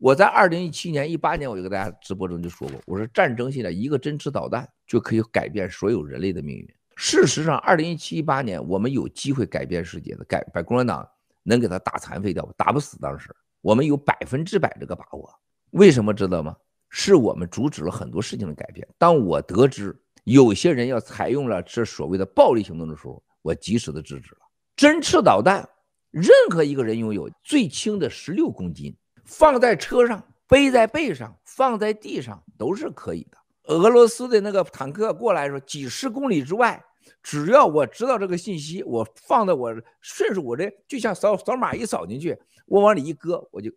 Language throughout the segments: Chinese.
我在二零一七年、一八年，我就跟大家直播中就说过，我说战争现在一个真翅导弹就可以改变所有人类的命运。事实上，二零一七、一八年我们有机会改变世界的，改把共产党能给他打残废掉，打不死。当时我们有百分之百这个把握。为什么知道吗？是我们阻止了很多事情的改变。当我得知有些人要采用了这所谓的暴力行动的时候，我及时的制止了。真翅导弹，任何一个人拥有最轻的十六公斤。放在车上，背在背上，放在地上都是可以的。俄罗斯的那个坦克过来说，几十公里之外，只要我知道这个信息，我放在我顺手，我这就像扫扫码一扫进去，我往里一搁，我就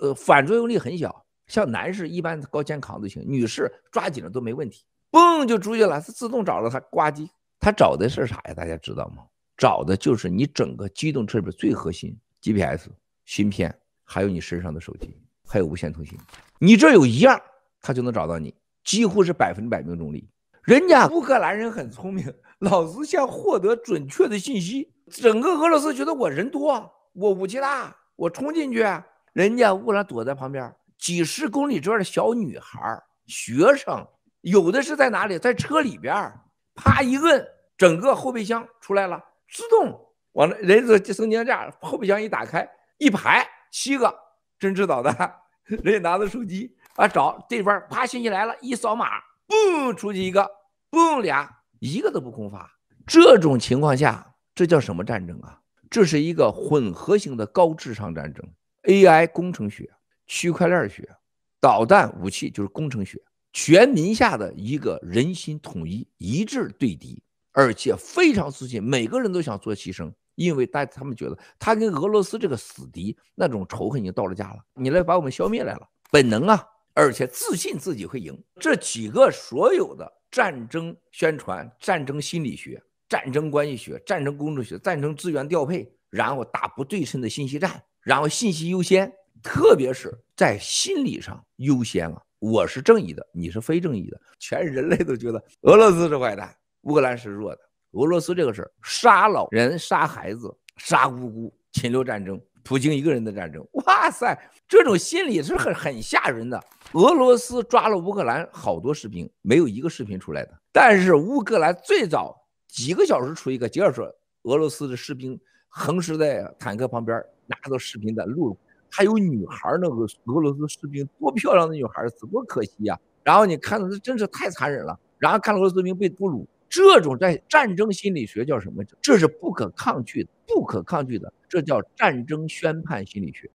呃反作用力很小。像男士一般高肩扛都行，女士抓紧了都没问题，嘣就出去了。它自动找着它，呱唧，它找的是啥呀？大家知道吗？找的就是你整个机动车里最核心 GPS 芯片。还有你身上的手机，还有无线通信，你这有一样，他就能找到你，几乎是百分之百命中率。人家乌克兰人很聪明，老是想获得准确的信息。整个俄罗斯觉得我人多，我武器大，我冲进去，人家乌克兰躲在旁边，几十公里之外的小女孩、学生，有的是在哪里，在车里边，啪一摁，整个后备箱出来了，自动往那人家升降架后备箱一打开，一排。七个真知导弹，人家拿着手机啊找对方，啪信息来了，一扫码，嘣出去一个，嘣俩，一个都不空发。这种情况下，这叫什么战争啊？这是一个混合型的高智商战争，AI 工程学、区块链学、导弹武器就是工程学。全民下的一个人心统一，一致对敌，而且非常自信，每个人都想做牺牲。因为大他们觉得他跟俄罗斯这个死敌那种仇恨已经到了家了，你来把我们消灭来了，本能啊，而且自信自己会赢。这几个所有的战争宣传、战争心理学、战争关系学、战争工程学、战争资源调配，然后打不对称的信息战，然后信息优先，特别是在心理上优先了。我是正义的，你是非正义的，全人类都觉得俄罗斯是坏蛋，乌克兰是弱的。俄罗斯这个事儿，杀老人、杀孩子、杀无辜，侵略战争，普京一个人的战争。哇塞，这种心理是很很吓人的。俄罗斯抓了乌克兰好多士兵，没有一个士兵出来的。但是乌克兰最早几个小时出一个，接着说俄罗斯的士兵横尸在坦克旁边，拿着视频在录，还有女孩儿，那个俄罗斯士兵多漂亮的女孩儿死，多可惜呀！然后你看的这真是太残忍了。然后看俄罗斯兵被俘虏。这种在战争心理学叫什么？这是不可抗拒的，不可抗拒的，这叫战争宣判心理学。